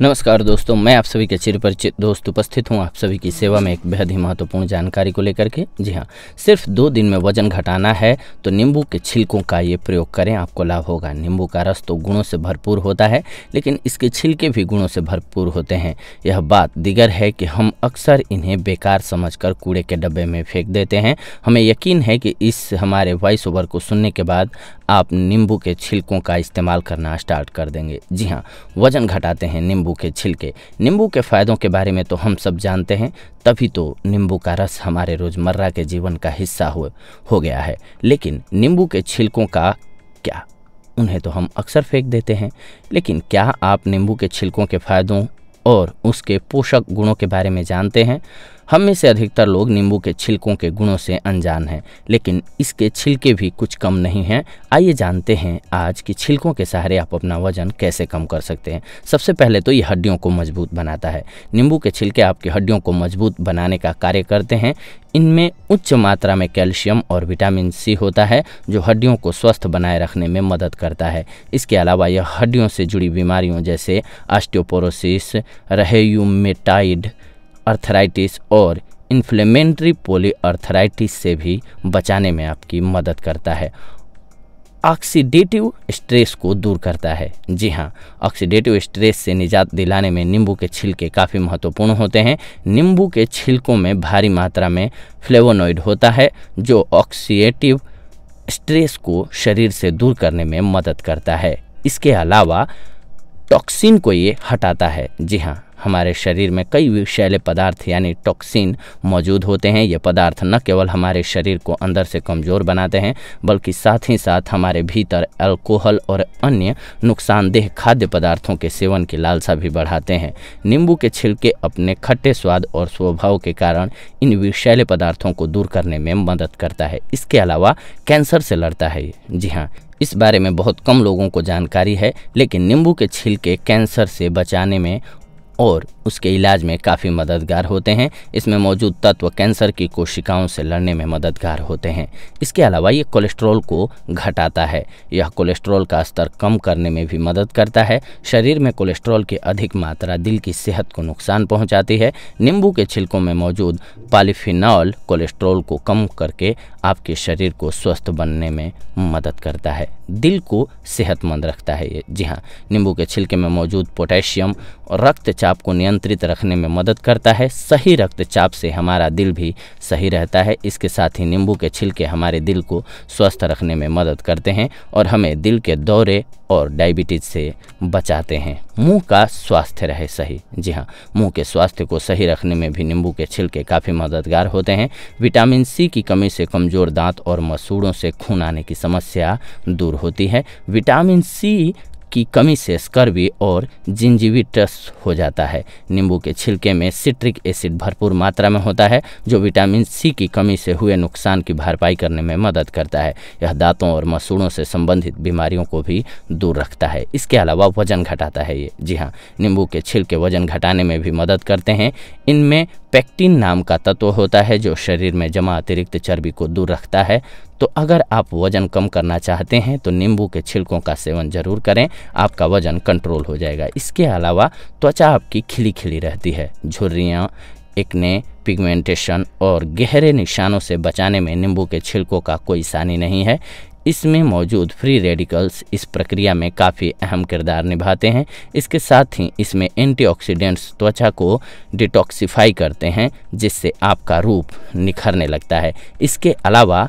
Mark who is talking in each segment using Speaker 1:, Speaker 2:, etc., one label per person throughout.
Speaker 1: नमस्कार दोस्तों मैं आप सभी के चिरपरिचित दोस्त उपस्थित हूं आप सभी की सेवा में एक बेहद ही महत्वपूर्ण जानकारी को लेकर के जी हां सिर्फ दो दिन में वजन घटाना है तो नींबू के छिलकों का ये प्रयोग करें आपको लाभ होगा नींबू का रस तो गुणों से भरपूर होता है लेकिन इसके छिलके भी गुणों से भरपूर होते हैं यह बात दिगर है कि हम अक्सर इन्हें बेकार समझ कर कूड़े के डब्बे में फेंक देते हैं हमें यकीन है कि इस हमारे वॉइस ओवर को सुनने के बाद आप नींबू के छिलकों का इस्तेमाल करना स्टार्ट कर देंगे जी हाँ वजन घटाते हैं नींबू नींबू के छिलके नींबू के फ़ायदों के बारे में तो हम सब जानते हैं तभी तो नींबू का रस हमारे रोज़मर्रा के जीवन का हिस्सा हो हो गया है लेकिन नींबू के छिलकों का क्या उन्हें तो हम अक्सर फेंक देते हैं लेकिन क्या आप नींबू के छिलकों के फ़ायदों और उसके पोषक गुणों के बारे में जानते हैं हम में से अधिकतर लोग नींबू के छिलकों के गुणों से अनजान हैं लेकिन इसके छिलके भी कुछ कम नहीं हैं आइए जानते हैं आज कि छिलकों के सहारे आप अपना वजन कैसे कम कर सकते हैं सबसे पहले तो ये हड्डियों को मजबूत बनाता है नींबू के छिलके आपकी हड्डियों को मजबूत बनाने का कार्य करते हैं इनमें उच्च मात्रा में कैल्शियम और विटामिन सी होता है जो हड्डियों को स्वस्थ बनाए रखने में मदद करता है इसके अलावा यह हड्डियों से जुड़ी बीमारियों जैसे आस्टियोपोरोसिस रहेयूमेटाइड आर्थराइटिस और इन्फ्लेमेंट्री पोलीअर्थराइटिस से भी बचाने में आपकी मदद करता है ऑक्सीडेटिव स्ट्रेस को दूर करता है जी हाँ ऑक्सीडेटिव स्ट्रेस से निजात दिलाने में नींबू के छिलके काफ़ी महत्वपूर्ण होते हैं नींबू के छिलकों में भारी मात्रा में फ्लेवोनॉइड होता है जो ऑक्सीटिव स्ट्रेस को शरीर से दूर करने में मदद करता है इसके अलावा टॉक्सिन को ये हटाता है जी हाँ हमारे शरीर में कई विषैले पदार्थ यानी टॉक्सिन मौजूद होते हैं ये पदार्थ न केवल हमारे शरीर को अंदर से कमज़ोर बनाते हैं बल्कि साथ ही साथ हमारे भीतर अल्कोहल और अन्य नुकसानदेह खाद्य पदार्थों के सेवन की लालसा भी बढ़ाते हैं नींबू के छिलके अपने खट्टे स्वाद और स्वभाव के कारण इन विषैले पदार्थों को दूर करने में मदद करता है इसके अलावा कैंसर से लड़ता है जी हाँ इस बारे में बहुत कम लोगों को जानकारी है लेकिन नींबू के छिलके कैंसर से बचाने में और उसके इलाज में काफ़ी मददगार होते हैं इसमें मौजूद तत्व कैंसर की कोशिकाओं से लड़ने में मददगार होते हैं इसके अलावा ये कोलेस्ट्रॉल को घटाता है यह कोलेस्ट्रॉल का स्तर कम करने में भी मदद करता है शरीर में कोलेस्ट्रॉल की अधिक मात्रा दिल की सेहत को नुकसान पहुंचाती है नींबू के छिलकों में मौजूद पालीफिनॉल कोलेस्ट्रॉल को कम करके आपके शरीर को स्वस्थ बनने में मदद करता है दिल को सेहतमंद रखता है ये जी हाँ नींबू के छिलके में मौजूद पोटेशियम और रक्तचाप को नियंत्रित रखने में मदद करता है सही रक्तचाप से हमारा दिल भी सही रहता है इसके साथ ही नींबू के छिलके हमारे दिल को स्वस्थ रखने में मदद करते हैं और हमें दिल के दौरे और डायबिटीज से बचाते हैं मुंह का स्वास्थ्य रहे सही जी हाँ मुंह के स्वास्थ्य को सही रखने में भी नींबू के छिलके काफ़ी मददगार होते हैं विटामिन सी की कमी से कमज़ोर दांत और मसूड़ों से खून आने की समस्या दूर होती है विटामिन सी की कमी से स्कर्वी और जिंजीविटस हो जाता है नींबू के छिलके में सिट्रिक एसिड भरपूर मात्रा में होता है जो विटामिन सी की कमी से हुए नुकसान की भरपाई करने में मदद करता है यह दांतों और मसूड़ों से संबंधित बीमारियों को भी दूर रखता है इसके अलावा वजन घटाता है ये जी हाँ नींबू के छिलके वजन घटाने में भी मदद करते हैं इनमें पैक्टिन नाम का तत्व होता है जो शरीर में जमा अतिरिक्त चर्बी को दूर रखता है तो अगर आप वज़न कम करना चाहते हैं तो नींबू के छिलकों का सेवन ज़रूर करें आपका वज़न कंट्रोल हो जाएगा इसके अलावा त्वचा आपकी खिली खिली रहती है झुर्रियाँ इकने पिगमेंटेशन और गहरे निशानों से बचाने में नींबू के छिलकों का कोई सानी नहीं है इसमें मौजूद फ्री रेडिकल्स इस प्रक्रिया में काफ़ी अहम किरदार निभाते हैं इसके साथ ही इसमें एंटीऑक्सीडेंट्स त्वचा को डिटॉक्सीफाई करते हैं जिससे आपका रूप निखरने लगता है इसके अलावा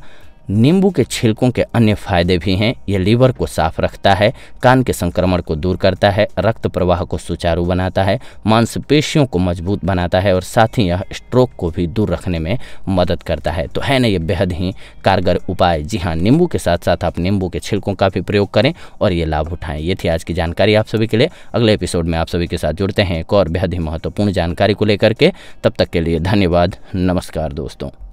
Speaker 1: नींबू के छिलकों के अन्य फायदे भी हैं यह लीवर को साफ रखता है कान के संक्रमण को दूर करता है रक्त प्रवाह को सुचारू बनाता है मांसपेशियों को मजबूत बनाता है और साथ ही यह स्ट्रोक को भी दूर रखने में मदद करता है तो है ना ये बेहद ही कारगर उपाय जी हाँ नींबू के साथ साथ आप नींबू के छिलकों का भी प्रयोग करें और ये लाभ उठाएं ये थी आज की जानकारी आप सभी के लिए अगले एपिसोड में आप सभी के साथ जुड़ते हैं एक और बेहद ही महत्वपूर्ण जानकारी को लेकर के तब तक के लिए धन्यवाद नमस्कार दोस्तों